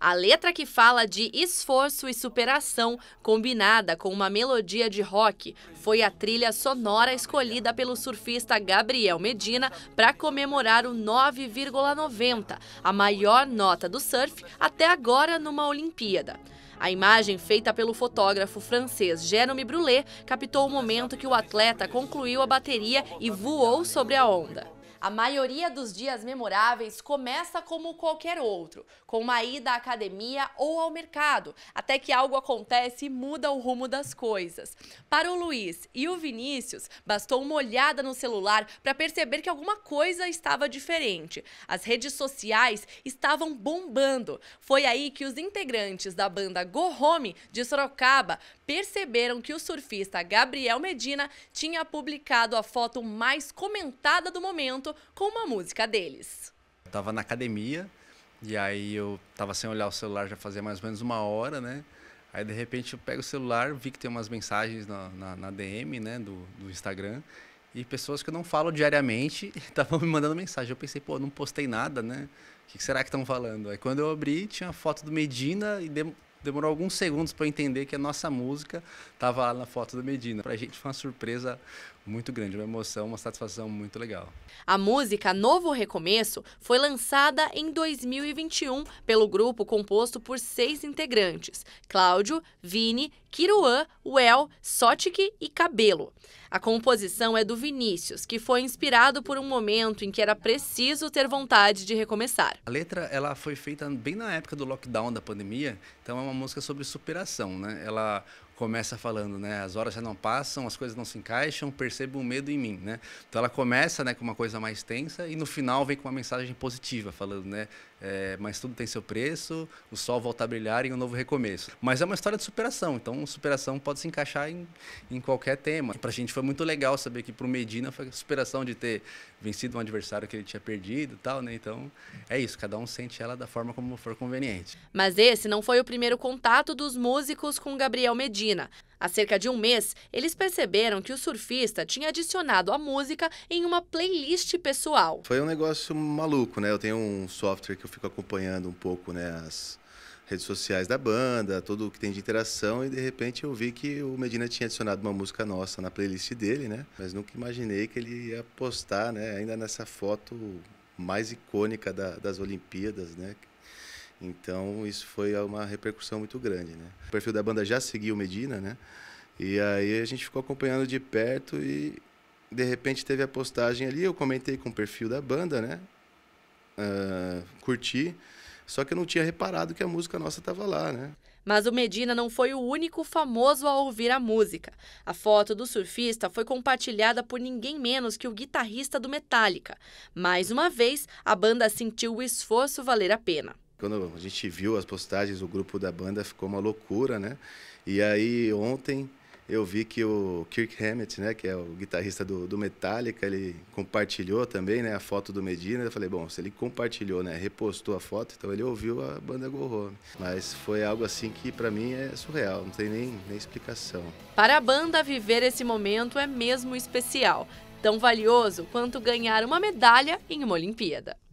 A letra que fala de esforço e superação, combinada com uma melodia de rock, foi a trilha sonora escolhida pelo surfista Gabriel Medina para comemorar o 9,90, a maior nota do surf até agora numa Olimpíada. A imagem feita pelo fotógrafo francês Jerome Brulé captou o momento que o atleta concluiu a bateria e voou sobre a onda. A maioria dos dias memoráveis começa como qualquer outro, com uma ida à academia ou ao mercado, até que algo acontece e muda o rumo das coisas. Para o Luiz e o Vinícius, bastou uma olhada no celular para perceber que alguma coisa estava diferente. As redes sociais estavam bombando. Foi aí que os integrantes da banda Go Home de Sorocaba perceberam que o surfista Gabriel Medina tinha publicado a foto mais comentada do momento com uma música deles. Eu tava na academia e aí eu tava sem olhar o celular já fazia mais ou menos uma hora, né? Aí de repente eu pego o celular, vi que tem umas mensagens na, na, na DM, né, do, do Instagram. E pessoas que eu não falo diariamente estavam me mandando mensagem. Eu pensei, pô, não postei nada, né? O que será que estão falando? Aí quando eu abri, tinha a foto do Medina e de demorou alguns segundos para entender que a nossa música estava lá na foto do Medina. Para a gente foi uma surpresa muito grande, uma emoção, uma satisfação muito legal. A música Novo Recomeço foi lançada em 2021 pelo grupo composto por seis integrantes: Cláudio, Vini, Kiruan, Well, Sotic e Cabelo. A composição é do Vinícius, que foi inspirado por um momento em que era preciso ter vontade de recomeçar. A letra ela foi feita bem na época do lockdown da pandemia, então é uma música sobre superação, né? Ela começa falando, né? As horas já não passam, as coisas não se encaixam, percebo um medo em mim, né? Então ela começa, né, com uma coisa mais tensa e no final vem com uma mensagem positiva, falando, né? É, mas tudo tem seu preço, o sol volta a brilhar em um novo recomeço. Mas é uma história de superação, então superação pode se encaixar em, em qualquer tema. Para a gente foi muito legal saber que para o Medina foi superação de ter vencido um adversário que ele tinha perdido e tal, né? Então é isso, cada um sente ela da forma como for conveniente. Mas esse não foi o primeiro contato dos músicos com Gabriel Medina. Andina. Há cerca de um mês, eles perceberam que o surfista tinha adicionado a música em uma playlist pessoal. Foi um negócio maluco, né? Eu tenho um software que eu fico acompanhando um pouco, né? As redes sociais da banda, tudo o que tem de interação, e de repente eu vi que o Medina tinha adicionado uma música nossa na playlist dele, né? Mas nunca imaginei que ele ia postar, né? Ainda nessa foto mais icônica da, das Olimpíadas, né? Então isso foi uma repercussão muito grande, né? O perfil da banda já seguiu Medina, né? E aí a gente ficou acompanhando de perto e de repente teve a postagem ali, eu comentei com o perfil da banda, né? Uh, curti, só que eu não tinha reparado que a música nossa estava lá, né? Mas o Medina não foi o único famoso a ouvir a música. A foto do surfista foi compartilhada por ninguém menos que o guitarrista do Metallica. Mais uma vez, a banda sentiu o esforço valer a pena quando a gente viu as postagens, o grupo da banda ficou uma loucura, né? E aí ontem eu vi que o Kirk Hammett, né, que é o guitarrista do, do Metallica, ele compartilhou também, né, a foto do Medina. Eu falei, bom, se ele compartilhou, né, repostou a foto, então ele ouviu a banda Go Home. Mas foi algo assim que para mim é surreal, não tem nem, nem explicação. Para a banda viver esse momento é mesmo especial, tão valioso quanto ganhar uma medalha em uma Olimpíada.